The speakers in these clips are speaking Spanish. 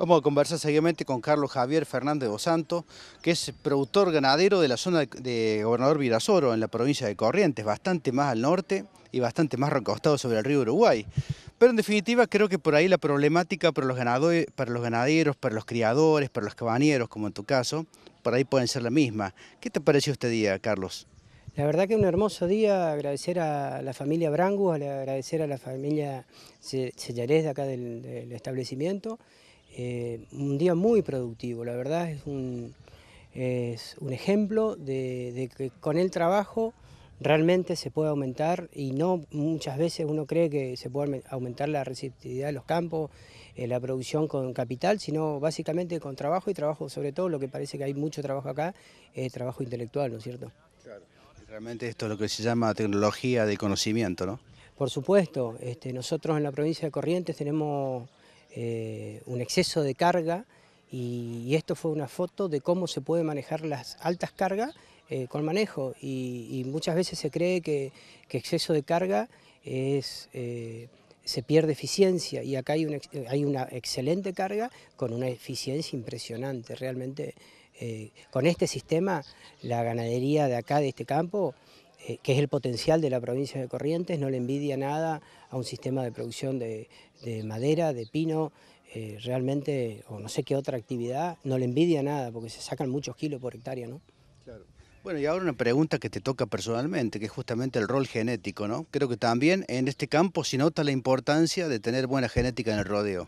Vamos a conversar seguidamente con Carlos Javier Fernández dos que es productor ganadero de la zona de Gobernador Virasoro, en la provincia de Corrientes, bastante más al norte y bastante más recostado sobre el río Uruguay. Pero en definitiva creo que por ahí la problemática para los, ganaderos, para los criadores, para los cabañeros, como en tu caso, por ahí pueden ser la misma. ¿Qué te pareció este día, Carlos? La verdad que un hermoso día, agradecer a la familia Brangus, agradecer a la familia Sellarés de acá del establecimiento, eh, un día muy productivo, la verdad es un, es un ejemplo de, que con el trabajo realmente se puede aumentar y no muchas veces uno cree que se puede aumentar la receptividad de los campos, eh, la producción con capital, sino básicamente con trabajo y trabajo sobre todo, lo que parece que hay mucho trabajo acá, es trabajo intelectual, ¿no es cierto? Claro. Realmente esto es lo que se llama tecnología de conocimiento, ¿no? Por supuesto, este, nosotros en la provincia de Corrientes tenemos eh, un exceso de carga y, esto fue una foto de cómo se puede manejar las altas cargas eh, con manejo y, muchas veces se cree que, exceso de carga es... Eh, se pierde eficiencia y acá hay una, excelente carga con una eficiencia impresionante. Realmente con este sistema la ganadería de acá, de este campo, eh, que es el potencial de la provincia de Corrientes, no le envidia nada a un sistema de producción de, madera, de pino, eh, realmente, o no sé qué otra actividad, no le envidia nada, porque se sacan muchos kilos por hectárea, ¿no? Bueno, y ahora una pregunta que te toca personalmente, que es justamente el rol genético, ¿no? Creo que también en este campo se nota la importancia de tener buena genética en el rodeo.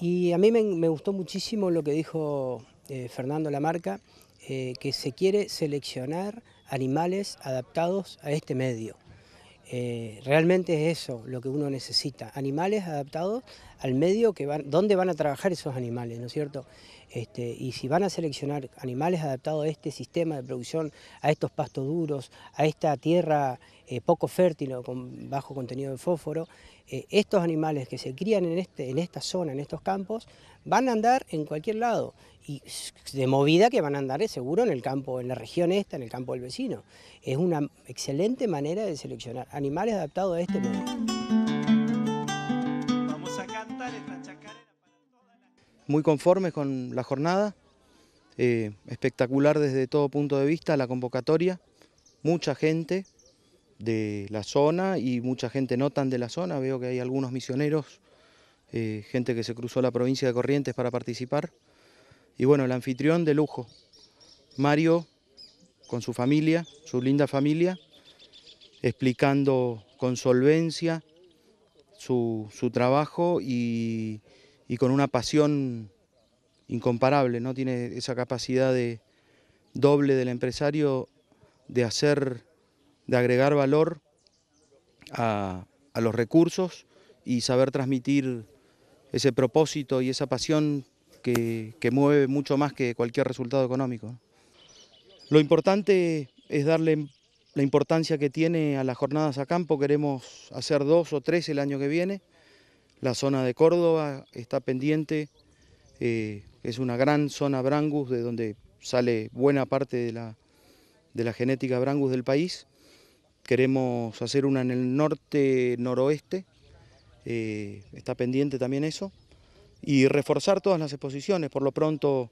Y a mí me, gustó muchísimo lo que dijo eh, Fernando Lamarca, que se quiere seleccionar animales adaptados a este medio. Eh, realmente es eso lo que uno necesita, animales adaptados al medio que van, donde van a trabajar esos animales, ¿no es cierto? Este, y si van a seleccionar animales adaptados a este sistema de producción, a estos pastos duros, a esta tierra eh, poco fértil o con bajo contenido de fósforo, eh, estos animales que se crían este, en, esta zona, en estos campos, van a andar en cualquier lado y de movida que van a andar eh, seguro en el campo, en la región esta, en el campo del vecino. Es una excelente manera de seleccionar animales adaptados a este medio. muy conformes con la jornada, eh, espectacular desde todo punto de vista la convocatoria, mucha gente de la zona y mucha gente no tan de la zona, veo que hay algunos misioneros, eh, gente que se cruzó la provincia de Corrientes para participar, y bueno, el anfitrión de lujo, Mario con su familia, su linda familia, explicando con solvencia su trabajo y y con una pasión incomparable, ¿no? Tiene esa capacidad doble del empresario de hacer, de agregar valor a, los recursos y saber transmitir ese propósito y esa pasión que, que, mueve mucho más que cualquier resultado económico. Lo importante es darle la importancia que tiene a las jornadas a campo, queremos hacer dos o tres el año que viene. La zona de Córdoba está pendiente, eh, es una gran zona Brangus de donde sale buena parte de la, de la genética Brangus del país. Queremos hacer una en el norte-noroeste, eh, está pendiente también eso, y reforzar todas las exposiciones. Por lo pronto,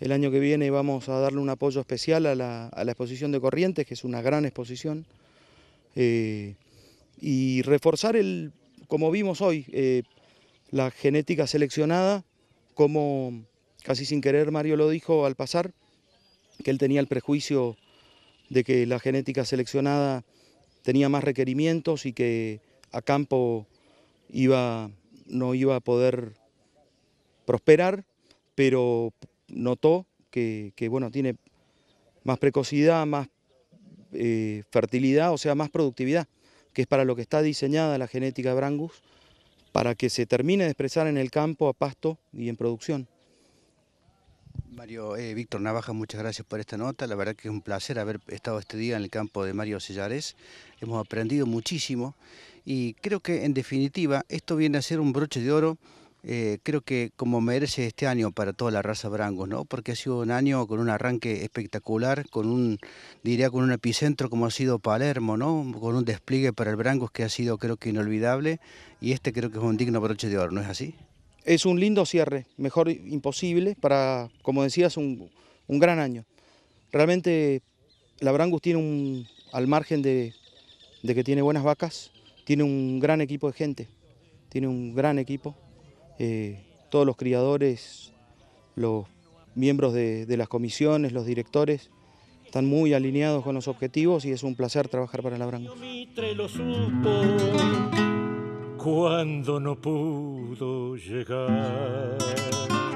el año que viene vamos a darle un apoyo especial a la, exposición de Corrientes, que es una gran exposición, eh, y reforzar el, como vimos hoy, eh, la genética seleccionada, como casi sin querer Mario lo dijo al pasar, que él tenía el prejuicio de que la genética seleccionada tenía más requerimientos y que a campo no iba a poder prosperar, pero notó que, bueno, tiene más precocidad, más eh, fertilidad, o sea, más productividad que es para lo que está diseñada la genética Brangus, para que se termine de expresar en el campo, a pasto y en producción. Mario, eh, Víctor Navaja, muchas gracias por esta nota. La verdad que es un placer haber estado este día en el campo de Mario Sellares. Hemos aprendido muchísimo y creo que en definitiva esto viene a ser un broche de oro eh, creo que como merece este año para toda la raza Brangos, ¿no? Porque ha sido un año con un arranque espectacular, con un, diría, con un epicentro como ha sido Palermo, ¿no? Con un despliegue para el Brangos que ha sido, creo que, inolvidable. Y este creo que es un digno broche de oro, ¿no es así? Es un lindo cierre, mejor imposible, para, como decías, un, gran año. Realmente, la Brangus tiene un, al margen de que tiene buenas vacas, tiene un gran equipo de gente, tiene un gran equipo eh, todos los criadores, los miembros de, las comisiones, los directores, están muy alineados con los objetivos y es un placer trabajar para la branca. cuando no pudo llegar.